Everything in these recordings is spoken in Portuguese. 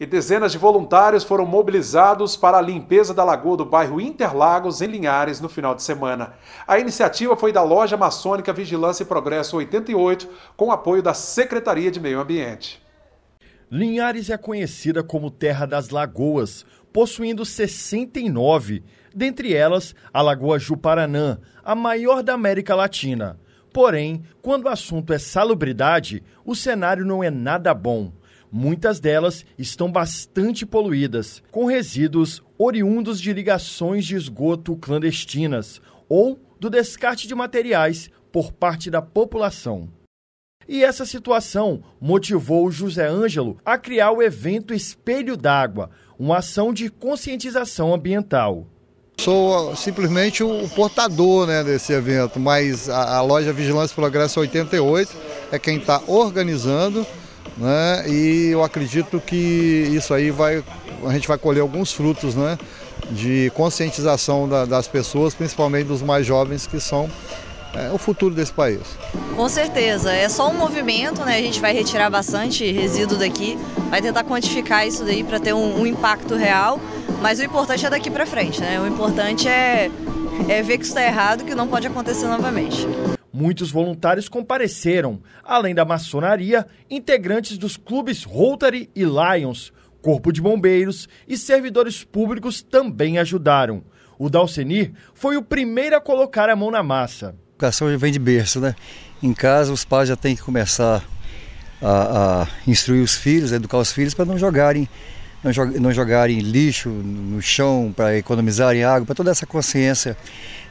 e dezenas de voluntários foram mobilizados para a limpeza da lagoa do bairro Interlagos, em Linhares, no final de semana. A iniciativa foi da Loja Maçônica Vigilância e Progresso 88, com apoio da Secretaria de Meio Ambiente. Linhares é conhecida como Terra das Lagoas, possuindo 69, dentre elas a Lagoa Juparanã, a maior da América Latina. Porém, quando o assunto é salubridade, o cenário não é nada bom. Muitas delas estão bastante poluídas, com resíduos oriundos de ligações de esgoto clandestinas ou do descarte de materiais por parte da população. E essa situação motivou José Ângelo a criar o evento Espelho d'Água, uma ação de conscientização ambiental. Sou ah, simplesmente o portador né, desse evento, mas a, a loja Vigilância Progresso 88 é quem está organizando né? E eu acredito que isso aí vai, a gente vai colher alguns frutos, né? De conscientização da, das pessoas, principalmente dos mais jovens que são é, o futuro desse país. Com certeza, é só um movimento, né? A gente vai retirar bastante resíduo daqui, vai tentar quantificar isso daí para ter um, um, impacto real, mas o importante é daqui para frente, né? O importante é, é ver que isso está errado, que não pode acontecer novamente. Muitos voluntários compareceram, além da maçonaria, integrantes dos clubes Rotary e Lions, Corpo de Bombeiros e servidores públicos também ajudaram. O Dalcenir foi o primeiro a colocar a mão na massa. A educação vem de berço, né? Em casa, os pais já têm que começar a, a instruir os filhos, a educar os filhos para não jogarem não, jog, não jogarem lixo no chão, para economizarem água, para toda essa consciência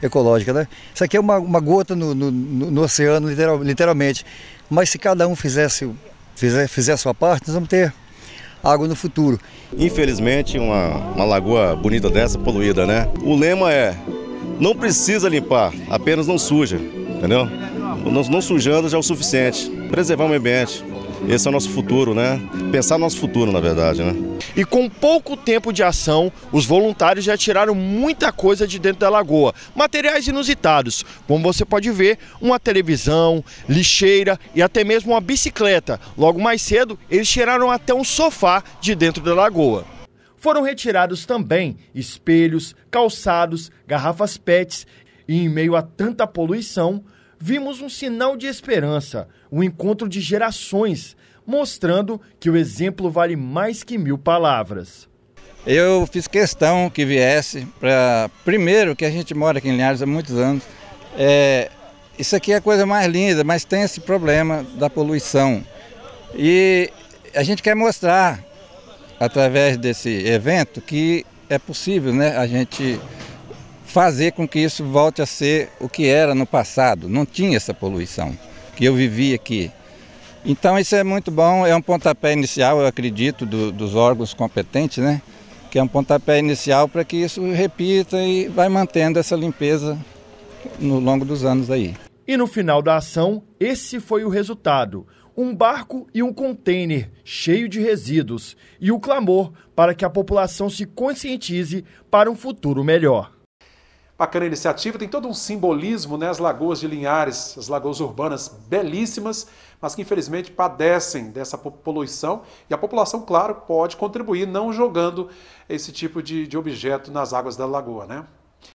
ecológica. Né? Isso aqui é uma, uma gota no, no, no oceano, literal, literalmente. Mas se cada um fizesse, fizer, fizer a sua parte, nós vamos ter água no futuro. Infelizmente, uma, uma lagoa bonita dessa, poluída, né? O lema é: não precisa limpar, apenas não suja, entendeu? Não, não sujando já é o suficiente. Preservar o meio ambiente. Esse é o nosso futuro, né? Pensar no nosso futuro, na verdade, né? E com pouco tempo de ação, os voluntários já tiraram muita coisa de dentro da lagoa. Materiais inusitados, como você pode ver, uma televisão, lixeira e até mesmo uma bicicleta. Logo mais cedo, eles tiraram até um sofá de dentro da lagoa. Foram retirados também espelhos, calçados, garrafas PETs e, em meio a tanta poluição, vimos um sinal de esperança, um encontro de gerações, mostrando que o exemplo vale mais que mil palavras. Eu fiz questão que viesse para. Primeiro, que a gente mora aqui em Linhares há muitos anos. É, isso aqui é a coisa mais linda, mas tem esse problema da poluição. E a gente quer mostrar, através desse evento, que é possível né, a gente fazer com que isso volte a ser o que era no passado. Não tinha essa poluição que eu vivia aqui. Então isso é muito bom, é um pontapé inicial, eu acredito, do, dos órgãos competentes, né? Que é um pontapé inicial para que isso repita e vai mantendo essa limpeza no longo dos anos aí. E no final da ação, esse foi o resultado um barco e um container cheio de resíduos e o clamor para que a população se conscientize para um futuro melhor. Bacana a iniciativa, tem todo um simbolismo, né? As lagoas de Linhares, as lagoas urbanas belíssimas, mas que infelizmente padecem dessa poluição e a população, claro, pode contribuir não jogando esse tipo de, de objeto nas águas da lagoa, né?